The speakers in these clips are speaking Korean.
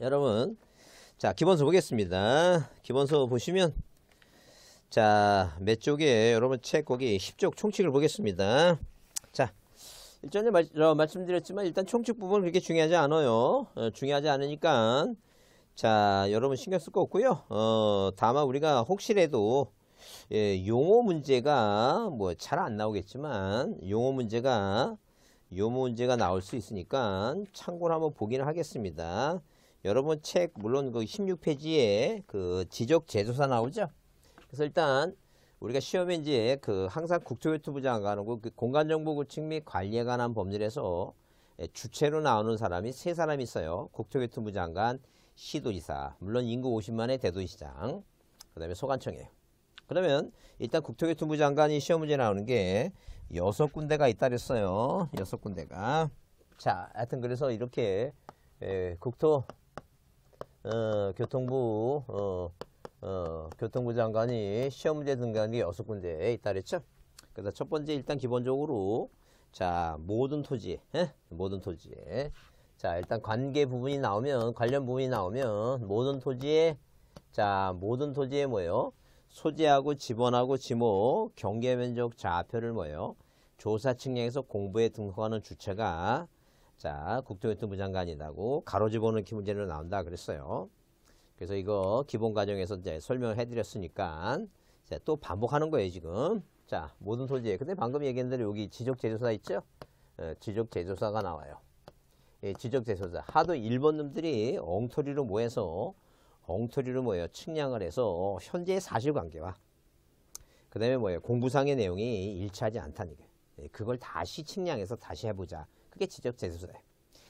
여러분 자 기본서 보겠습니다 기본서 보시면 자몇쪽에 여러분 책 거기 10쪽 총칙을 보겠습니다 자 일전에 말, 어, 말씀드렸지만 일단 총칙 부분 그렇게 중요하지 않아요 어, 중요하지 않으니까 자 여러분 신경 쓸 거 없고요 어, 다만 우리가 혹시라도 예, 용어 문제가 뭐 잘 안 나오겠지만 용어 문제가 용어 문제가 나올 수 있으니까 참고로 한번 보기는 하겠습니다 여러분 책 물론 그 16페이지에 그 지적 재조사 나오죠. 그래서 일단 우리가 시험에 이제 그 항상 국토교통부 장관하고 그 공간정보구축 및 관리에 관한 법률에서 예, 주체로 나오는 사람이 세 사람이 있어요. 국토교통부 장관, 시도지사, 물론 인구 50만의 대도시장, 그 다음에 소관청이에요. 그러면 일단 국토교통부 장관이 시험 문제 나오는 게 여섯 군데가 있다 그랬어요. 여섯 군데가. 자, 하여튼 그래서 이렇게 예, 국토 어, 교통부 어, 어, 교통부 장관이 시험 문제 등간이 장 여섯 군데 있다랬죠. 그 그래서 첫 번째 일단 기본적으로 자 모든 토지, 에? 예? 모든 토지. 자 일단 관계 부분이 나오면 관련 부분이 나오면 모든 토지에 자 모든 토지에 뭐요 소재하고 집번하고 지목, 경계 면적 좌표를 뭐예요? 조사 측량에서 공부에 등록하는 주체가 자, 국토교통부 장관이라고 가로 지보는기 문제로 나온다 그랬어요. 그래서 이거 기본 과정에서 이제 설명을 해드렸으니까 자, 또 반복하는 거예요 지금. 자, 모든 소재. 근데 방금 얘기한 대로 여기 지적제조사 있죠? 어, 지적제조사가 나와요. 예, 지적제조사. 하도 일본 놈들이 엉터리로 모여서 엉터리로 모여 측량을 해서 현재의 사실관계와 그 다음에 뭐예요? 공부상의 내용이 일치하지 않다는 거예요. 그걸 다시 측량해서 다시 해보자. 크게 지적 재수세.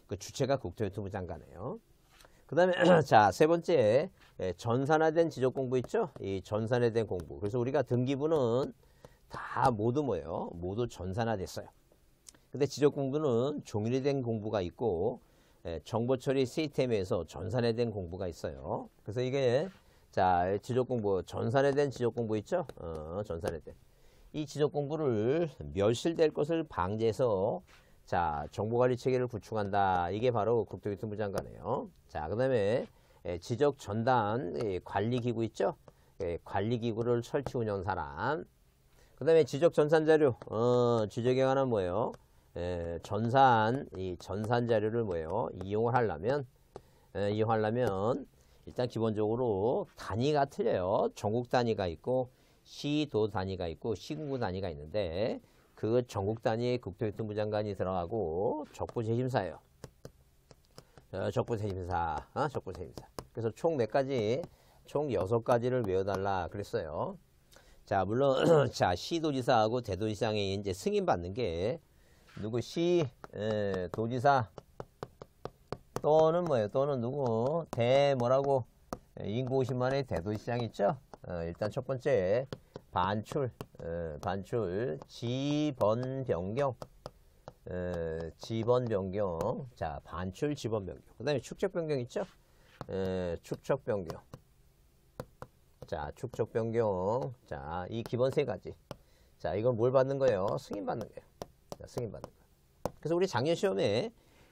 그 주체가 국토교통부 장관이에요. 그 다음에 자 세 번째 예, 전산화된 지적 공부 있죠 이전산에 대한 공부 그래서 우리가 등기부는 다 모두 뭐예요 모두 전산화됐어요 근데 지적 공부는 종일이 된 공부가 있고 예, 정보 처리 시스템에서 전산에 대한 공부가 있어요 그래서 이게 자 지적 공부 전산에 대한 지적 공부 있죠 어, 전산에 대한. 이 지적 공부를 멸실될 것을 방지해서 자, 정보관리 체계를 구축한다. 이게 바로 국토교통부 장관이에요. 자, 그 다음에 예, 지적 전단 관리기구 있죠? 예, 관리기구를 설치 운영 사람. 그 다음에 지적 전산 자료, 어, 지적에 관한 뭐예요? 에, 예, 전산, 이 전산 자료를 뭐예요? 이용을 하려면, 에, 이용하려면, 일단 기본적으로 단위가 틀려요. 전국 단위가 있고, 시도 단위가 있고, 시군구 단위가 있는데, 그 전국 단위의 국토교통부 장관이 들어가고 적부 재심사예요. 어, 적부 재심사, 어? 적부 재심사. 그래서 총 몇 가지, 총 여섯 가지를 외워달라 그랬어요. 자, 물론 자 시도지사하고 대도지사에 이제 승인 받는 게 누구 시 에, 도지사 또는 뭐예요? 또는 누구 대 뭐라고 인구 50만의 대도지장 있죠? 어, 일단 첫 번째 반출, 어, 반출, 지번 변경, 어, 지번 변경, 자 반출 지번 변경. 그다음에 축적 변경 있죠? 에, 어, 축적 변경. 자 축적 변경, 자이 기본 세 가지. 자 이건 뭘 받는 거예요? 승인 받는 거예요. 자, 승인 받는 거. 그래서 우리 작년 시험에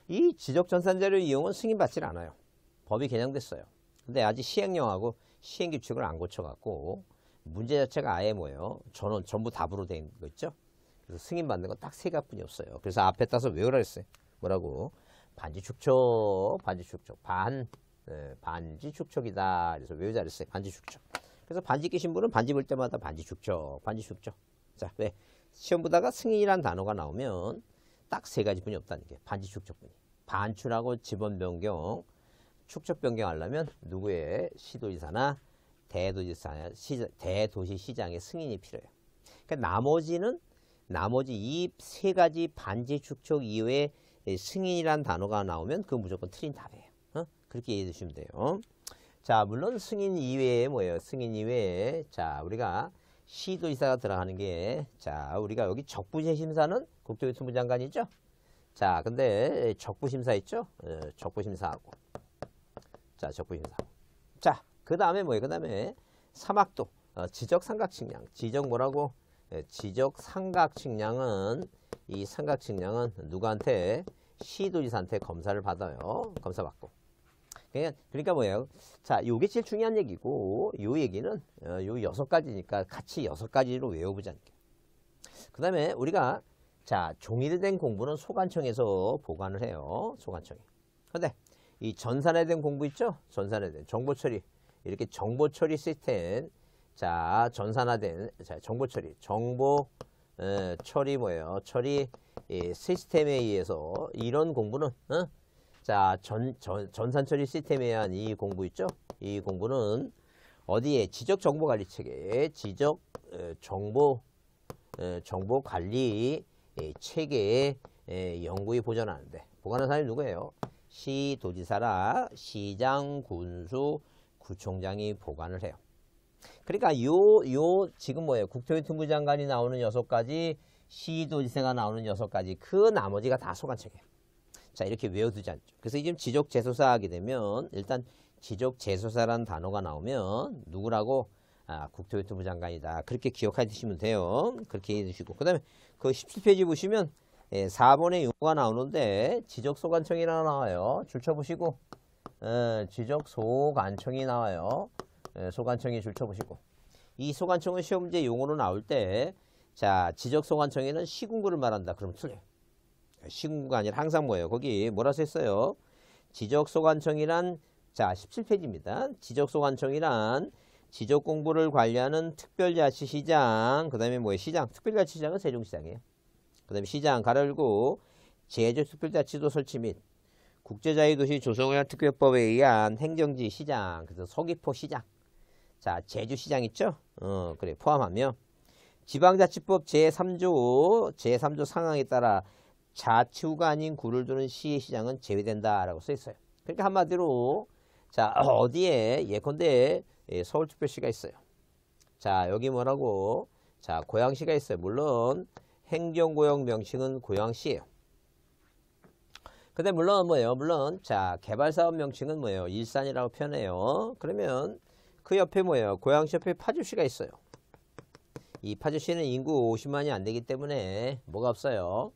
이 지적 전산자료 이용은 승인 받질 않아요. 법이 개정됐어요. 근데 아직 시행령하고 시행 규칙을 안 고쳐갖고 문제 자체가 아예 뭐예요? 전원 전부 답으로 된 거 있죠? 그래서 승인받는 건 딱 세 가뿐이 없어요. 그래서 앞에 따서 외우라 했어요. 뭐라고? 반지 축척, 반지 축척, 반, 네, 반지 축척이다. 그래서 외우자 그랬어요. 반지 축척. 그래서 반지 끼신 분은 반지 볼 때마다 반지 축척, 반지 축척. 자, 왜? 네. 시험 보다가 승인이란 단어가 나오면 딱 세 가지 분이 없다는 게 반지 축척 분이. 반출하고 집원 변경, 축척 변경하려면 누구의 시도이사나 대도시 시장, 대도시 시장의 승인이 필요해요. 그러니까 나머지는 나머지 이 세 가지 반지 축적 이외에 승인이란 단어가 나오면 그 무조건 틀린 답이에요. 어? 그렇게 이해해 주시면 돼요. 자, 물론 승인 이외에 뭐예요? 승인 이외에 자, 우리가 시도지사가 들어가는 게 자, 우리가 여기 적부제 심사는 국토교통부 장관이죠. 자, 근데 적부심사 있죠? 예, 적부심사하고 자, 적부심사. 자, 그 다음에 뭐예요? 그 다음에 사막도 어, 지적 삼각측량. 지적 뭐라고? 예, 지적 삼각측량은 이 삼각측량은 누구한테? 시도지사한테 검사를 받아요. 검사 받고. 그러니까, 뭐예요? 자, 요게 제일 중요한 얘기고, 요 얘기는 어, 요 여섯 가지니까 같이 여섯 가지로 외워보지않 게. 그 다음에 우리가 자 종이로 된 공부는 소관청에서 보관을 해요. 소관청이. 근데 이 전산에 대한 공부 있죠? 전산에 대한 정보 처리. 이렇게 정보 처리 시스템 자 전산화된 자, 정보 처리 정보 에, 처리 뭐예요 처리 예, 시스템에 의해서 이런 공부는 어? 자 전, 전, 전산 처리 시스템에 의한이 공부 있죠 이 공부는 어디에 지적 정보 관리 체계 지적 에, 정보 에, 정보 관리 에, 체계에 연구에 보존하는데 보관하는 사람이 누구예요 시도지사라 시장 군수 구청장이 보관을 해요. 그러니까 요, 요, 지금 뭐예요? 국토교통부 장관이 나오는 여섯 가지, 시도지세가 나오는 여섯 가지, 그 나머지가 다 소관청이에요. 자, 이렇게 외워두지 않죠. 그래서 지금 지적재소사 하게 되면, 일단 지적재소사라는 단어가 나오면, 누구라고? 아, 국토교통부 장관이다. 그렇게 기억해 주시면 돼요. 그렇게 해 주시고. 그 다음에 그 17페이지 보시면, 예, 4번에 용어가 나오는데, 지적소관청이라 고 나와요. 줄쳐보시고, 예, 지적 소관청이 나와요. 예, 소관청이 줄쳐보시고 이 소관청은 시험 문제 용어로 나올 때자 지적 소관청에는 시군구를 말한다. 그럼 틀려요. 예, 시군구가 아니라 항상 뭐예요? 거기 뭐라 썼어요? 지적 소관청이란 자 17페이지입니다. 지적 소관청이란 지적 공부를 관리하는 특별자치시장 그 다음에 뭐예요? 시장 특별자치시장은 세종시장이에요. 그 다음에 시장 가르고 제조특별자치도 설치 및 국제자유도시 조성을 특별법에 의한 행정지 시장, 그래서 서귀포 시장, 자 제주 시장 있죠? 어, 그래 포함하며 지방자치법 제3조 제3조 상황에 따라 자치구가 아닌 구를 두는 시의 시장은 제외된다라고 써 있어요. 그러니까 한마디로 자 어디에 예컨대 예, 서울특별시가 있어요. 자 여기 뭐라고 자 고양시가 있어요. 물론 행정고용 명칭은 고양시예요. 근데 물론 뭐예요? 물론 자 개발 사업 명칭은 뭐예요? 일산이라고 표현해요. 그러면 그 옆에 뭐예요? 고양시 옆에 파주시가 있어요. 이 파주시는 인구 50만이 안 되기 때문에 뭐가 없어요?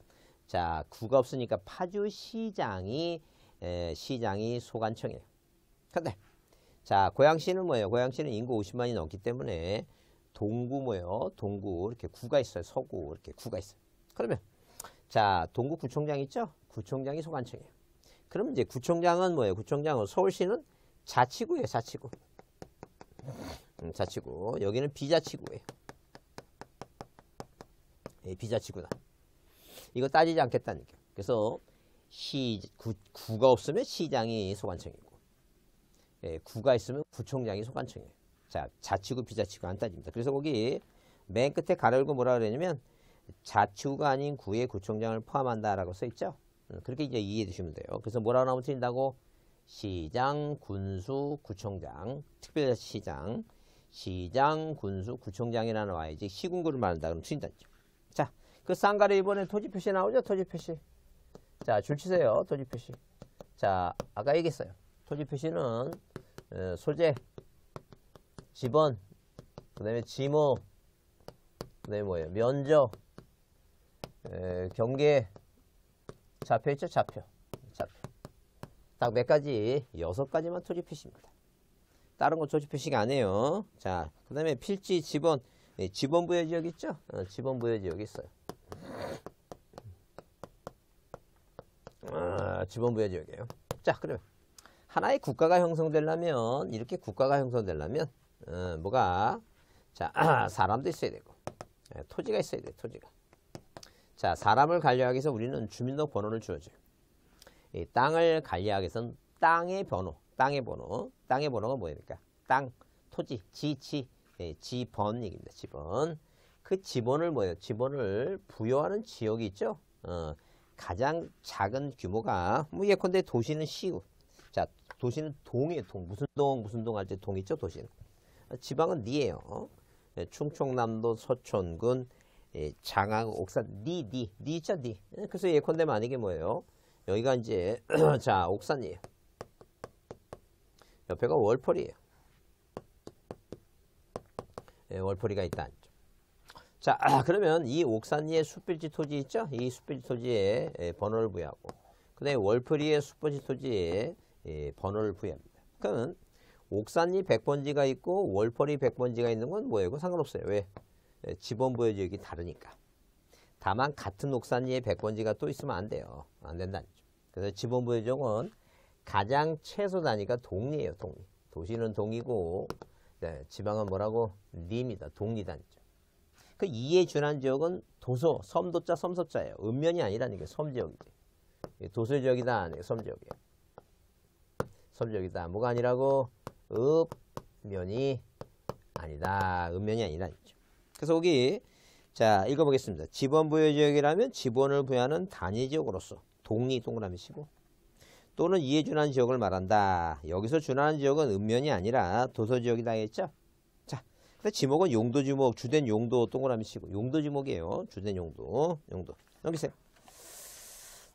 자 구가 없으니까 파주시장이 에, 시장이 소관청이에요. 근데 자 고양시는 뭐예요? 고양시는 인구 50만이 넘기 때문에 동구 뭐예요? 동구 이렇게 구가 있어요. 서구 이렇게 구가 있어요. 그러면 자, 동구구청장 있죠? 구청장이 소관청이에요. 그럼 이제 구청장은 뭐예요? 구청장은 서울시는 자치구예요, 자치구. 음, 자치구. 여기는 비자치구예요. 예, 비자치구다. 이거 따지지 않겠다는 얘기예 그래서 시, 구, 구가 없으면 시장이 소관청이고 예, 구가 있으면 구청장이 소관청이에요. 자, 자치구, 비자치구 안 따집니다. 그래서 거기 맨 끝에 가려고 뭐라 그러냐면 자치구가 아닌 구의 구청장을 포함한다라고 써 있죠. 어, 그렇게 이제 이해해 주시면 돼요. 그래서 뭐라고 나오면 틀린다고 시장, 군수, 구청장, 특별시장, 시장, 군수, 구청장이라 는와야지 시군구를 말한다 그러면 틀린다죠. 자, 그 쌍가리 이번에 토지 표시 나오죠? 토지 표시. 자, 줄 치세요. 토지 표시. 자, 아까 얘기했어요. 토지 표시는 어, 소재, 지번, 그 다음에 지모, 그 다음에 뭐예요? 면적, 경계 좌표 있죠? 좌표. 좌표. 딱 몇 가지? 여섯 가지만 토지 표시입니다. 다른 거 조지 표시가 안 해요. 자, 그 다음에 필지 지번, 예, 지번 부여 지역 있죠? 어, 지번 부여 지역 있어요. 아, 지번 부여 지역이에요. 자, 그러면 하나의 국가가 형성되려면 이렇게 국가가 형성되려면 어, 뭐가 자 아, 사람도 있어야 되고 예, 토지가 있어야 돼요 토지가 자, 사람을 관리하기 위해서 우리는 주민등록 번호를 주어줘요. 이 땅을 관리하기 위해서는 땅의 번호, 땅의 번호, 땅의 번호가 뭐입니까? 그러니까? 땅, 토지, 지치, 예, 지번 얘기입니다. 지번. 그 지번을 뭐예요? 지번을 부여하는 지역이 있죠. 어, 가장 작은 규모가 뭐 예컨대 도시는 시구. 자, 도시는 동이에요. 동 무슨 동 무슨 동할때동 있죠. 도시는 지방은 니에요. 예, 충청남도 서촌군 예, 장항, 옥산, 니, 니, 니자죠 니. 예, 그래서 예컨대 만약에 뭐예요? 여기가 이제, 자, 옥산이에요. 옆에가 월펄리에요 예, 월펄리가 있다. 자, 아, 그러면 이 옥산리의 숯빌지 토지 있죠? 이 숯빌지 토지에 예, 번호를 부여하고, 근데 월프리의 숯빌지 토지에 예, 번호를 부여합니다. 그러면 옥산리 100번지가 있고 월펄리 100번지가 있는 건 뭐예요? 상관없어요. 왜? 네, 지번부의 지역이 다르니까. 다만 같은 옥산리에 백번지가 또 있으면 안 돼요. 안 된다는 거죠. 그래서 지번부의 지역은 가장 최소 단위가 동리예요. 동리. 도시는 동이고 네, 지방은 뭐라고? 리입니다. 동리 단위죠. 그 2에 준한 지역은 도서 섬도자, 섬소자예요. 읍면이 아니라는 게섬지역이죠도서의 지역이다, 아니 섬지역이에요. 섬지역이다. 뭐가 아니라고? 읍면이 아니다. 읍면이 아니라는 거죠. 그래서 여기 자 읽어보겠습니다. 지번 부여 지역이라면 지번을 부여하는 단위 지역으로서 동리 동그라미 치고 또는 이에 준하는 지역을 말한다. 여기서 준하는 지역은 읍면이 아니라 도서 지역이다 했죠. 자, 그래 지목은 용도 지목, 주된 용도 동그라미 치고 용도 지목이에요. 주된 용도, 용도. 넘기세요.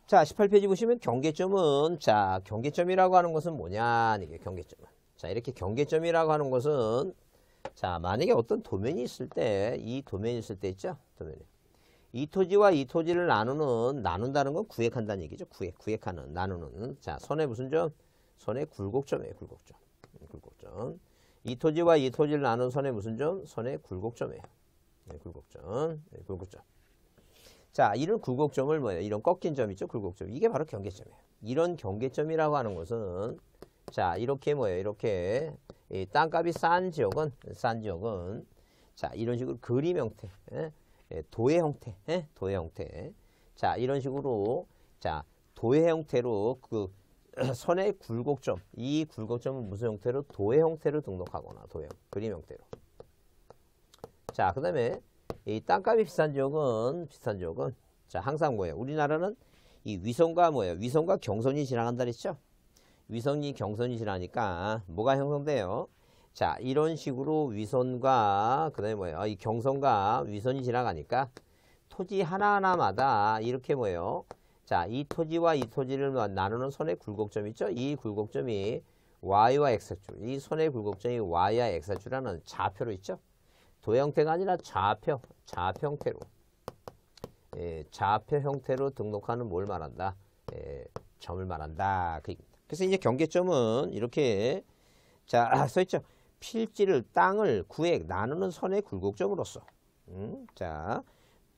자, 18페이지 보시면 경계점은 자, 경계점이라고 하는 것은 뭐냐? 이게 경계점은. 자, 이렇게 경계점이라고 하는 것은 자, 만약에 어떤 도면이 있을 때, 이 도면이 있을 때 있죠? 도면이. 이 토지와 이 토지를 나누는, 나눈다는 건 구획한다는 얘기죠. 구획, 구획하는, 나누는. 자, 선에 무슨 점? 선에 굴곡점이에요, 굴곡점. 음, 굴곡점. 이 토지와 이 토지를 나눈 선에 무슨 점? 선에 굴곡점이에요. 네, 굴곡점. 네, 굴곡점. 자, 이런 굴곡점을 뭐예요? 이런 꺾인 점 있죠? 굴곡점. 이게 바로 경계점이에요. 이런 경계점이라고 하는 것은 자, 이렇게 뭐예요? 이렇게 땅값이 싼 지역은 싼 지역은 자 이런 식으로 그림 형태, 예, 예 도의 형태, 예, 도의 형태. 자 이런 식으로 자도의 형태로 그 선의 굴곡점, 이 굴곡점은 무슨 형태로 도의 형태로 등록하거나 도형 그림 형태로. 자 그다음에 이 땅값이 비싼 지역은 비싼 지역은 자 항상 뭐예요? 우리나라는 이 위성과 뭐예요? 위성과 경선이 지나간다 그랬죠? 위선이 경선이지나니까 뭐가 형성돼요? 자 이런 식으로 위선과 그 다음에 뭐예요? 이 경선과 위선이 지나가니까 토지 하나하나마다 이렇게 뭐예요? 자 이 토지와 이 토지를 나누는 선의 굴곡점 있죠? 이 굴곡점이 y와 x축 이 선의 굴곡점이 y와 x축이라는 좌표로 있죠? 도 형태가 아니라 좌표, 좌표 형태로 예, 좌표 형태로 등록하는 뭘 말한다? 예, 점을 말한다. 그 그래서 이제 경계점은 이렇게 자 써있죠. 필지를 땅을 구획 나누는 선의 굴곡점으로서 음, 자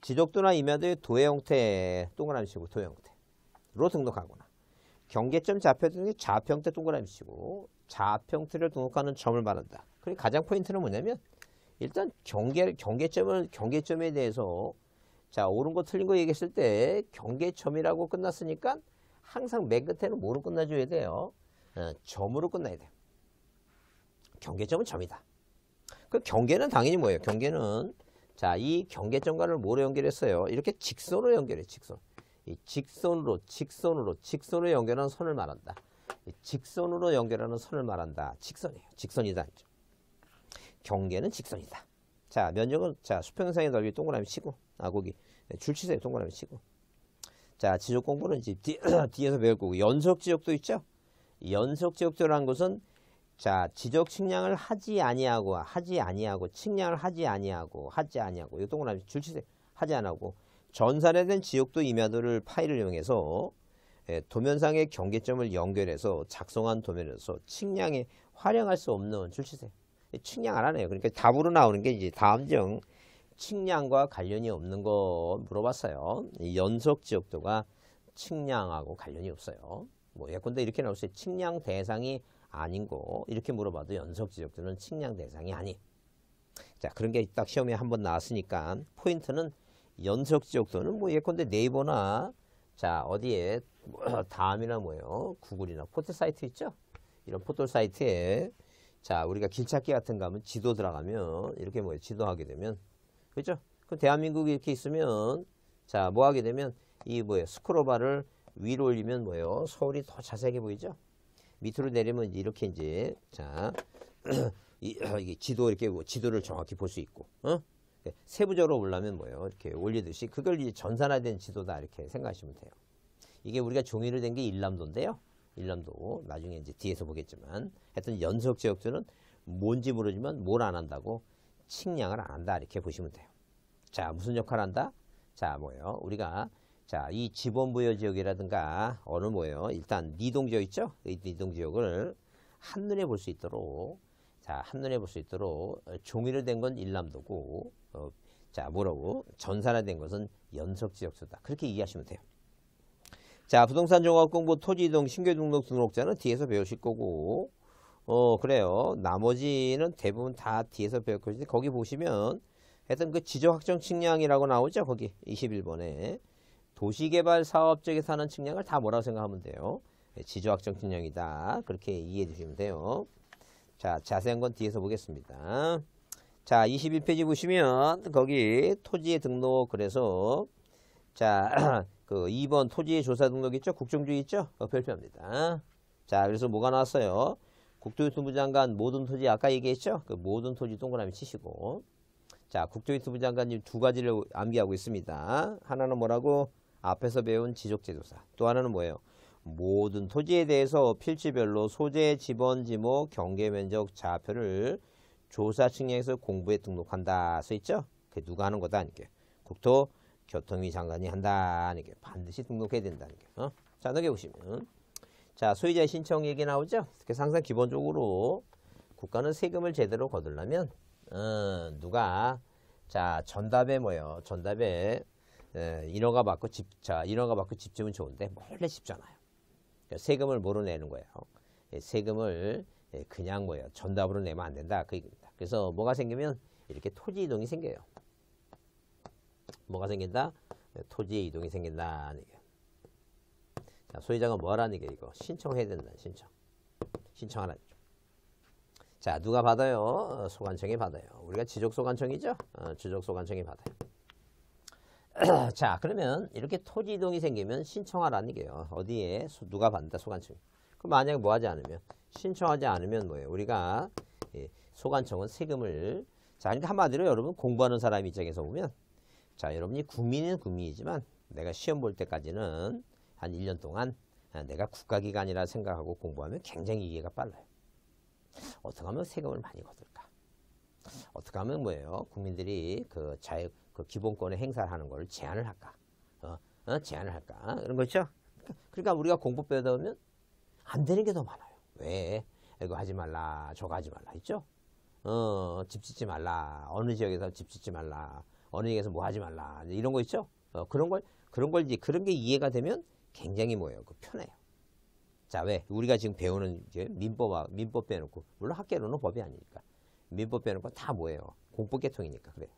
지적도나 임야도의 도의 형태 동그라미 치고 도의 형태로 등록하거나 경계점 좌표등이 좌평태 동그라미 치고 좌평태를 등록하는 점을 말한다. 그리고 가장 포인트는 뭐냐면 일단 경계 경계점을 경계점에 대해서 자 옳은 거 틀린 거 얘기했을 때 경계점이라고 끝났으니까 항상 맨 끝에는 뭐로 끝나줘야 돼요? 어, 점으로 끝나야 돼요. 경계점은 점이다. 그 경계는 당연히 뭐예요? 경계는 자, 이 경계점과를 뭐로 연결했어요? 이렇게 직선으로 연결해, 직선. 이 직선으로, 직선으로, 직선으로 연결하는 선을 말한다. 직선으로 연결하는 선을 말한다. 직선이에요. 직선이다. 경계는 직선이다. 자, 면적은, 자, 수평선의 넓이 동그라미 치고, 아, 거기, 줄 치세요. 동그라미 치고. 자, 지적 공부는 이제 뒤, 뒤에서 배울 거고 연속 지적도 있죠. 연속 지적도라는 것은 자, 지적 측량을 하지 아니하고 하지 아니하고 측량을 하지 아니하고 하지 아니하고 이 동그라미 줄치세 하지 않하고 전산에 대한 지역도 임야도를 파일을 이용해서 예, 도면상의 경계점을 연결해서 작성한 도면에서 측량에 활용할 수 없는 줄치세 측량 안 하네요. 그러니까 답으로 나오는 게 이제 다음 중 측량과 관련이 없는 거 물어봤어요. 연속 지역도가 측량하고 관련이 없어요. 뭐 예컨대 이렇게 나올 수 있어요. 측량 대상이 아닌 거 이렇게 물어봐도 연속 지역도는 측량 대상이 아닌. 자 그런 게 딱 시험에 한 번 나왔으니까 포인트는 연속 지역도는 뭐 예컨대 네이버나 자 어디에 뭐 다음이나 뭐예요 구글이나 포털 사이트 있죠 이런 포털 사이트에 자 우리가 길찾기 같은 거 하면 지도 들어가면 이렇게 뭐 지도하게 되면 그죠? 그 대한민국이 이렇게 있으면 자, 뭐 하게 되면 이 뭐예요? 스크로바를 위로 올리면 뭐예요? 서울이 더 자세하게 보이죠? 밑으로 내리면 이렇게 이제 자, 이, 이 지도 이렇게 지도를 정확히 볼 수 있고. 어? 세부적으로 올라면 뭐예요? 이렇게 올리듯이 그걸 이제 전산화된 지도다 이렇게 생각하시면 돼요. 이게 우리가 종이로 된 게 일남도인데요. 일남도 나중에 이제 뒤에서 보겠지만 하여튼 연속 지역들은 뭔지 모르지만 뭘 안 한다고 측량을안 한다 이렇게 보시면 돼요. 자 무슨 역할을 한다? 자 뭐예요? 우리가 자이지번부여 지역이라든가 어느 뭐예요? 일단 니동 지역 있죠? 이 니동 지역을 한눈에 볼 수 있도록 자 한눈에 볼 수 있도록 어, 종이로 된건 일남도고 어, 자 뭐라고 전산화된 것은 연속지역수다 그렇게 이해하시면 돼요. 자 부동산 종합 공부 토지 이동 신규 등록 등록자는 뒤에서 배우실 거고 어 그래요. 나머지는 대부분 다 뒤에서 배울 것인데 거기 보시면 하여튼 그 지적 확정 측량이라고 나오죠. 거기 21번에 도시개발 사업적에 서하는 측량을 다 뭐라고 생각하면 돼요. 예, 지적 확정 측량이다. 그렇게 이해해 주시면 돼요. 자 자세한 건 뒤에서 보겠습니다. 자 21페이지 보시면 거기 토지의 등록 그래서 자 그 2번 토지의 조사 등록 있죠. 국정주의 있죠. 별표입니다자 그래서 뭐가 나왔어요. 국토교통부 장관 모든 토지 아까 얘기했죠? 그 모든 토지 동그라미 치시고 자 국토교통부 장관님 두 가지를 암기하고 있습니다. 하나는 뭐라고? 앞에서 배운 지적제조사또 하나는 뭐예요? 모든 토지에 대해서 필지별로 소재, 지번, 지목, 경계 면적, 좌표를 조사 측량에서 공부에 등록한다 써 있죠? 그게 누가 하는 거다 하는 게 국토 교통위 장관이 한다 하는 게 반드시 등록해야 된다는 게 어? 자, 넘겨보시면 자, 소유자의 신청 얘기 나오죠? 그래서 항상 기본적으로 국가는 세금을 제대로 거둘려면 어, 누가 자 전담에 뭐요? 전담에 에, 인허가 받고 집자 인허가 받고 집 주면 좋은데 몰래 집 잖아요. 그러니까 세금을 모로 내는 거예요. 예, 세금을 예, 그냥 뭐요 전담으로 내면 안 된다 그 얘기입니다. 그래서 뭐가 생기면 이렇게 토지 이동이 생겨요. 뭐가 생긴다? 토지 이동이 생긴다 자, 소유자가 뭐라는게 이거 신청해야 된다. 신청. 신청하라는 거죠. 자, 누가 받아요? 어, 소관청이 받아요. 우리가 지적소관청이죠? 어, 지적소관청이 받아요. 자, 그러면 이렇게 토지 이동이 생기면 신청하라는 게요. 어디에 소, 누가 받는다? 소관청이. 그럼 만약에 뭐 하지 않으면? 신청하지 않으면 뭐예요? 우리가 예, 소관청은 세금을 자, 그러니까 한마디로 여러분 공부하는 사람 입장에서 보면 자, 여러분이 국민은 국민이지만 내가 시험 볼 때까지는 한 1년 동안 아, 내가 국가기관이라 생각하고 공부하면 굉장히 이해가 빨라요. 어떻게 하면 세금을 많이 거둘까? 어떻게 하면 뭐예요? 국민들이 그 자유, 그기본권을행사 하는 걸 제한을 할까? 어, 어? 제한을 할까? 그런거 있죠? 그러니까 우리가 공부 배우다보면 안 되는 게 더 많아요. 왜? 이거 하지 말라, 저거 하지 말라 있죠? 어, 집 짓지 말라, 어느 지역에서 집 짓지 말라, 어느 지역에서 뭐 하지 말라, 이런 거 있죠? 어, 그런 걸, 그런 걸 이제 그런 게 이해가 되면 굉장히 뭐예요? 그 편해요. 자, 왜? 우리가 지금 배우는 이제 민법, 민법 빼놓고, 물론 학계로는 법이 아니니까. 민법 빼놓고 다 뭐예요? 공법계통이니까 그래요.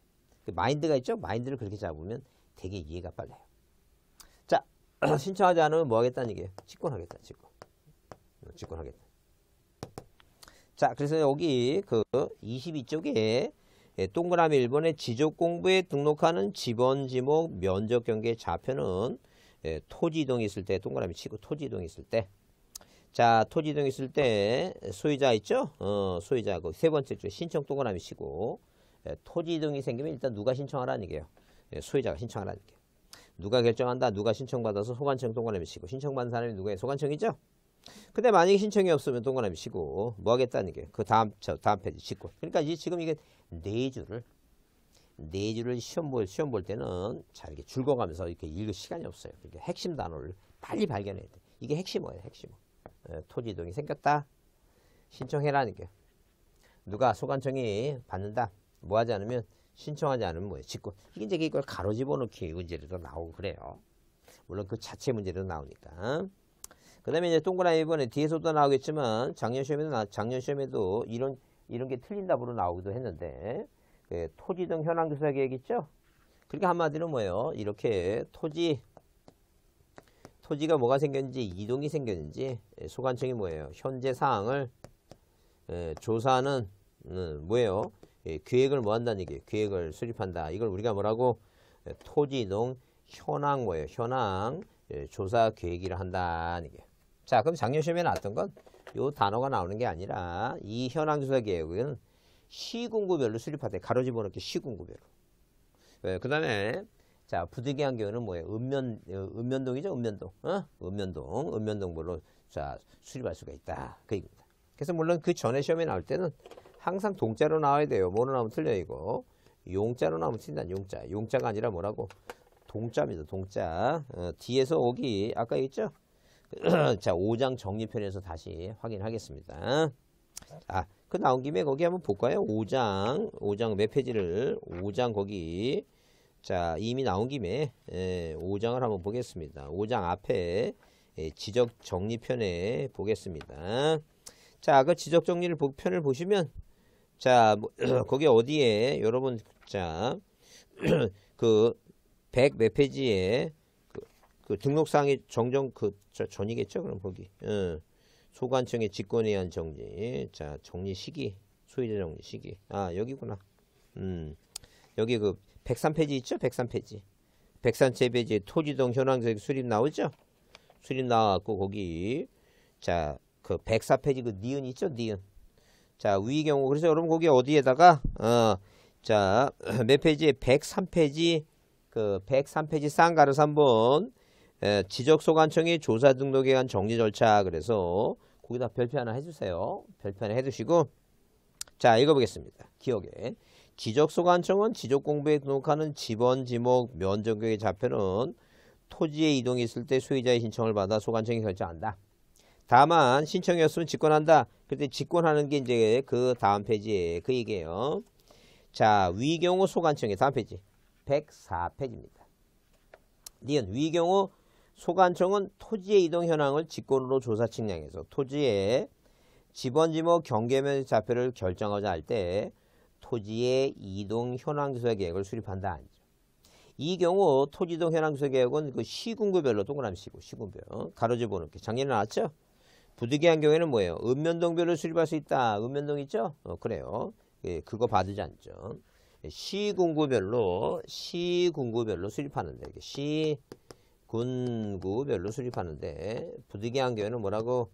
그 마인드가 있죠? 마인드를 그렇게 잡으면 되게 이해가 빨라요. 자, 신청하지 않으면 뭐 하겠다는 얘기예요? 직권하겠다, 직권. 직권하겠다. 어, 자, 그래서 여기 그 22쪽에 예, 동그라미 1번에 지적공부에 등록하는 지번 지목 면적 경계 좌표는 예, 토지이동 있을 때 동그라미 치고 토지이동 있을 때 자, 토지이동 있을 때 소유자 있죠? 어, 소유자 그세 번째 줄 신청 동그라미 치고 예, 토지이동이 생기면 일단 누가 신청하라는 게요 예, 소유자가 신청하라는 게. 요 누가 결정한다. 누가 신청받아서 소관청 동그라미 치고 신청받은 사람이 누구예요? 소관청이죠? 근데 만약에 신청이 없으면 동그라미 치고 뭐 하겠다는 게그 다음 저 다음 페이지 치고 그러니까 이제 지금 이게 네 줄을 내지를 시험 볼, 시험 볼 때는 자, 이렇게 줄거가면서 이렇게 읽을 시간이 없어요. 그러니까 핵심 단어를 빨리 발견해야 돼. 이게 핵심어예요, 핵심어. 예, 토지이동이 생겼다. 신청해라는 게. 누가 소관청이 받는다. 뭐 하지 않으면 신청하지 않으면 뭐예요? 직권. 이게 이제 이걸 가로집어 넣기 문제로도 나오고 그래요. 물론 그 자체 문제로 도 나오니까. 그 다음에 이제 동그라미 이번에 뒤에서도 나오겠지만 작년 시험에도, 나, 작년 시험에도 이런, 이런 게 틀린 답으로 나오기도 했는데 예, 토지 등 현황 조사 계획 있죠? 그러니까 한마디로 뭐예요? 이렇게 토지 토지가 뭐가 생겼는지 이동이 생겼는지 예, 소관청이 뭐예요? 현재 사항을 예, 조사하는 음, 뭐예요? 예, 계획을 뭐 한다는 얘기예요? 계획을 수립한다. 이걸 우리가 뭐라고 예, 토지 등 현황 뭐예요? 현황 예, 조사 계획이라 한다는 얘기예요. 자, 그럼 작년 시험에 나왔던 건요 단어가 나오는 게 아니라 이 현황 조사 계획은 시군구별로 수립하되 가로집어 넣기 시군구별로. 네, 예, 그 다음에 자 부득이한 경우는 뭐예요? 읍면 어, 읍면동이죠, 읍면동. 어? 읍면동, 읍면동별로 자 수립할 수가 있다. 그 얘기입니다. 그래서 물론 그 전에 시험에 나올 때는 항상 동자로 나와야 돼요. 뭐로 나오면 틀려 이거. 용자로 나오면 친다. 용자. 용자가 아니라 뭐라고? 동자입니다. 동자. 어, 뒤에서 오기 아까 있죠? 자, 5장 정리편에서 다시 확인하겠습니다. 아, 그 나온 김에 거기 한번 볼까요? 5장, 5장 몇 페이지를, 5장 거기, 자, 이미 나온 김에, 예, 5장을 한번 보겠습니다. 5장 앞에, 예, 지적 정리편에 보겠습니다. 자, 그 지적 정리를, 편을 보시면, 자, 뭐, 거기 어디에, 여러분, 자, 그, 100 몇 페이지에, 그, 그 등록사항이 정정 그, 저, 전이겠죠? 그럼 거기, 응. 예. 소관청의 직권에 의한 정리. 자, 정리 시기. 소유자 정리 시기. 아, 여기구나. 음. 여기 그 103페이지 있죠? 103페이지. 103페이지 토지동 현황적 수립 나오죠? 수립 나왔고 거기 자, 그 104페이지 그 니은 있죠? 니은. 자, 위의 경우 그래서 여러분 거기 어디에다가 어 자, 몇 페이지에 103페이지 그 103페이지 쌍가르서 한번 지적소관청의 조사 등록에 관한 정리 절차 그래서 거기다 별표 하나 해주세요. 별표 하나 해주시고 자 읽어보겠습니다. 기억에 지적소관청은 지적공부에 등록하는 지번, 지목, 면적의 좌표는 토지의 이동이 있을 때소유자의 신청을 받아 소관청이 결정한다. 다만 신청이었으면 직권한다. 그때 직권하는 게 이제 그 다음 페이지에 그 얘기예요. 자 위경우 소관청의 다음 페이지 104페이지입니다. 니은 위경우 소관청은 토지의 이동 현황을 직권으로 조사 측량해서 토지의 지번지목 경계면 좌표를 결정하자 할 때 토지의 이동 현황 조사 계획을 수립한다. 아죠이 경우 토지 이동 현황 조사 계획은 그 시군구별로 동그라미시고 시군별 가로지보는 게 작년에 나왔죠. 부득이한 경우에는 뭐예요? 읍면동별로 수립할 수 있다. 읍면동 있죠? 어, 그래요. 예, 그거 받으지 않죠. 시군구별로 시군구별로 수립하는데 시 군구별로 수립하는데 부득이한 경우에는 뭐라고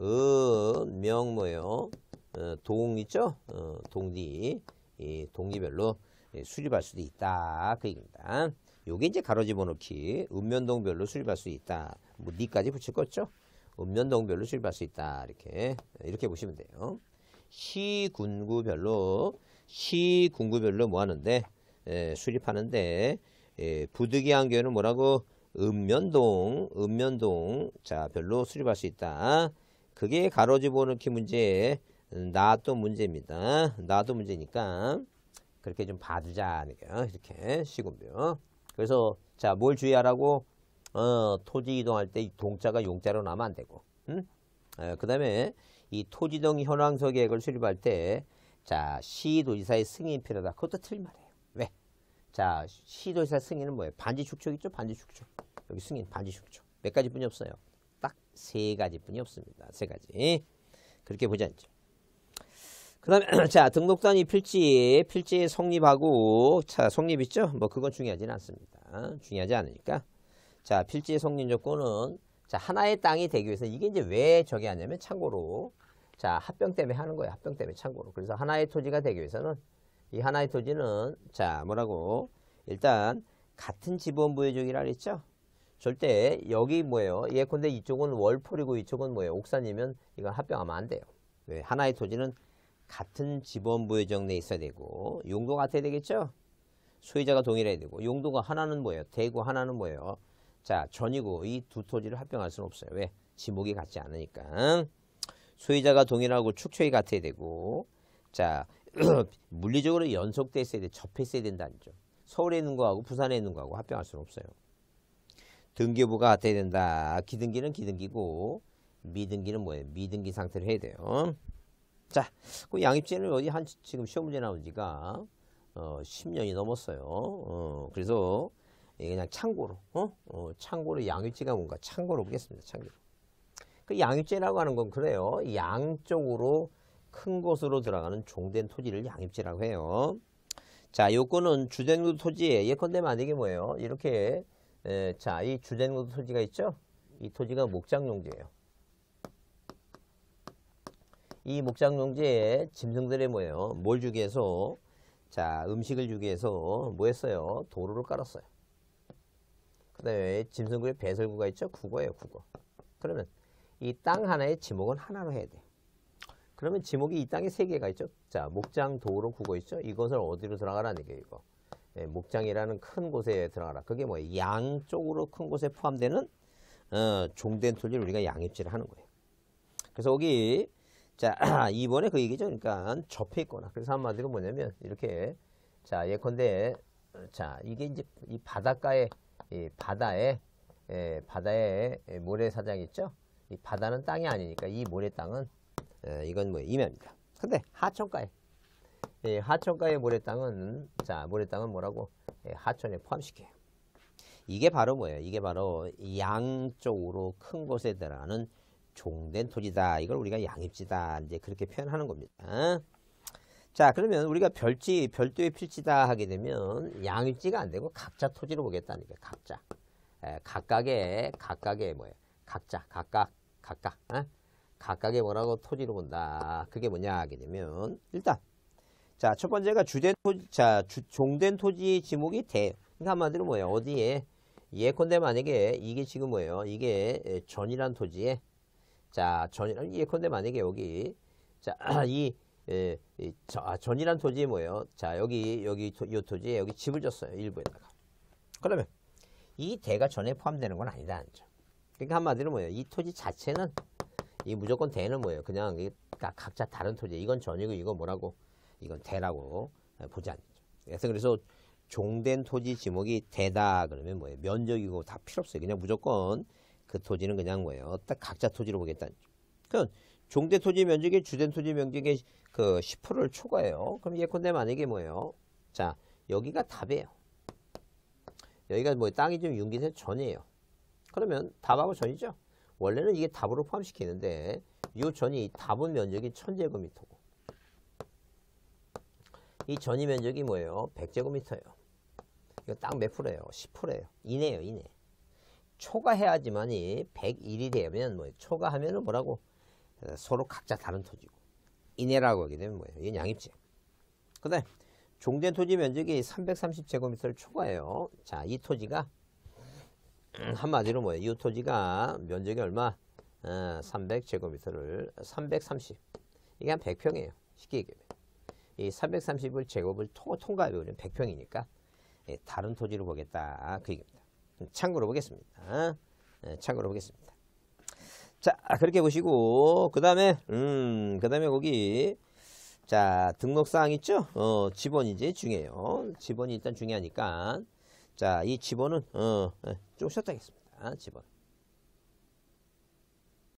음명뭐요 어, 동 있죠? 어, 동리 이동지별로 수립할 수도 있다 그 얘기입니다. 요게 이제 가로 집어넣기 읍면동별로 수립할 수 있다. 뭐 니까지 붙일 거죠? 읍면동별로 수립할 수 있다 이렇게 이렇게 보시면 돼요. 시 군구별로 시 군구별로 뭐 하는데 에, 수립하는데 에, 부득이한 경우는 뭐라고 읍면동, 읍면동. 자, 별로 수립할 수 있다. 그게 가로지보넣기 문제 나도 문제입니다. 나도 문제니까 그렇게 좀 봐주자. 이렇게 시군요 그래서 자, 뭘 주의하라고? 어, 토지 이동할 때 동자가 용자로 나면 안 되고. 응? 어, 그 다음에 이 토지동 현황서 계획을 수립할 때 자, 시도지사의 승인 필요하다. 그것도 틀린 말이에요. 왜? 자, 시도지사 승인은 뭐예요? 반지 축척 있죠? 반지 축척. 여기 승인 받으셨죠. 몇 가지뿐이 없어요. 딱 세 가지뿐이 없습니다. 세 가지. 그렇게 보지 않죠. 그 다음에 자등록단이 필지 필지 성립하고 자 성립 있죠 뭐 그건 중요하지는 않습니다 중요하지 않으니까 자 필지의 성립 조건은 자 하나의 땅이 되기 위해서 이게 이제 왜 저게 하냐면 참고로 자 합병 때문에 하는 거예요 합병 때문에 참고로 그래서 하나의 토지가 되기 위해서는 이 하나의 토지는 자 뭐라고 일단 같은 지번부여조이라 그랬죠 절대 여기 뭐예요? 예컨대 이쪽은 월폴이고 이쪽은 뭐예요? 옥산이면 이건 합병하면 안 돼요. 왜? 하나의 토지는 같은 지번부의 정내에 있어야 되고 용도가 같아야 되겠죠? 소유자가 동일해야 되고 용도가 하나는 뭐예요? 대구 하나는 뭐예요? 자 전이고 이 두 토지를 합병할 수는 없어요. 왜? 지목이 같지 않으니까 소유자가 동일하고 축적이 같아야 되고 자 물리적으로 연속돼 있어야 돼 접해 있어야 된다는 점. 서울에 있는 거하고 부산에 있는 거하고 합병할 수는 없어요. 등기부가 같아야 된다. 기등기는 기등기고 미등기는 뭐예요? 미등기 상태를 해야 돼요. 자, 그 양입제는 어디 한 지금 시험 문제 나온 지가 어, 10년이 넘었어요. 어, 그래서 그냥 참고로, 어? 어 참고로 양입제가 뭔가 참고로 보겠습니다. 참고로. 그 양입제라고 하는 건 그래요. 양쪽으로 큰 곳으로 들어가는 종된 토지를 양입제라고 해요. 자, 요거는 주된 토지에 예컨대 만약에 뭐예요? 이렇게 에, 예, 자, 이 주된 토지가 있죠? 이 토지가 목장용지예요. 이 목장용지에 짐승들의 뭐예요? 뭘 주기 위해서? 자, 음식을 주기 위해서 뭐 했어요? 도로를 깔았어요. 그 다음에 짐승구의 배설구가 있죠? 국어예요, 국어. 그러면 이 땅 하나의 지목은 하나로 해야 돼 그러면 지목이 이 땅에 세 개가 있죠? 자, 목장, 도로, 국어 있죠? 이것을 어디로 들어가라는 얘기예요, 이거. 예, 목장이라는 큰 곳에 들어가라. 그게 뭐 양쪽으로 큰 곳에 포함되는 어, 종된 토지를 우리가 양입질을 하는 거예요. 그래서 여기 자 이번에 그 얘기죠. 그러니까 접해 있거나 그래서 한마디로 뭐냐면 이렇게 자 예컨대 자 이게 이제 이 바닷가에 이 바다에 에, 예, 바다에 모래사장 있죠. 이 바다는 땅이 아니니까 이 모래 땅은 에, 어, 이건 뭐 임야입니다. 근데 하천가에 예, 하천가의 모래땅은 자 모래땅은 뭐라고 예, 하천에 포함시켜요. 이게 바로 뭐예요? 이게 바로 양쪽으로 큰 곳에 들어가는 종된 토지다. 이걸 우리가 양입지다. 이제 그렇게 표현하는 겁니다. 자 그러면 우리가 별지 별도의 필지다 하게 되면 양입지가 안 되고 각자 토지로 보겠다는 게 각자 에, 예, 각각의 각각의 뭐예요? 각자 각각 각각 에? 예? 각각의 뭐라고 토지로 본다. 그게 뭐냐 하게 되면 일단 자, 첫 번째가 주된 토지, 자, 주, 종된 토지 지목이 대. 그러니까 한마디로 뭐예요? 어디에? 예컨대 만약에 이게 지금 뭐예요? 이게 전이란 토지에 자, 전이란 예컨대 만약에 여기 자, 이 예, 이 저, 아, 전이란 토지 에 뭐예요? 자, 여기 여기 토, 이 토지에 여기 집을 졌어요. 일부에다가. 그러면 이 대가 전에 포함되는 건 아니다. 아니죠. 그러니까 한마디로 뭐예요? 이 토지 자체는 이 무조건 대는 뭐예요? 그냥 각자 다른 토지. 이건 전이고 이건 뭐라고? 이건 대라고 보지 않죠. 그래서 그래서 종된 토지 지목이 대다 그러면 뭐예요? 면적이고 다 필요 없어요. 그냥 무조건 그 토지는 그냥 뭐예요? 딱 각자 토지로 보겠다는 거죠. 그럼 그러니까 종된 토지 면적이 주된 토지 면적의 그 10%를 초과해요. 그럼 예컨대 만약에 뭐예요? 자, 여기가 답이에요. 여기가 뭐 땅이 좀 융기세 전이에요. 그러면 답하고 전이죠. 원래는 이게 답으로 포함시키는데 이 전이 답은 면적이 1000제곱미터고 이 전이 면적이 뭐예요? 100제곱미터예요. 이거 딱 몇 프로예요? 10%예요. 이내요, 이내. 초과해야지만이 101이 되면 뭐예요 초과하면은 뭐라고? 어, 서로 각자 다른 토지고. 이내라고 하게 되면 뭐예요? 이건 양입지. 그다음 종된 토지 면적이 330제곱미터를 초과해요. 자, 이 토지가 한마디로 뭐예요? 이 토지가 면적이 얼마? 300제곱미터를 어, 330. 이게 한 100평이에요. 쉽게 얘기하면. 이3 3 0을제곱을 토, 통과하면 우리는 100평이니까 예, 다른 토지로 보겠다 아, 그 얘기입니다. 음, 참고로 보겠습니다. 예, 참고로 보겠습니다. 자 그렇게 보시고 그 다음에 음그 다음에 거기 자 등록사항 있죠? 어 집원 이제 중요해요. 집원이 일단 중요하니까 자이 집원은 어좀 예, 쉬었다 하겠습니다. 집원 아,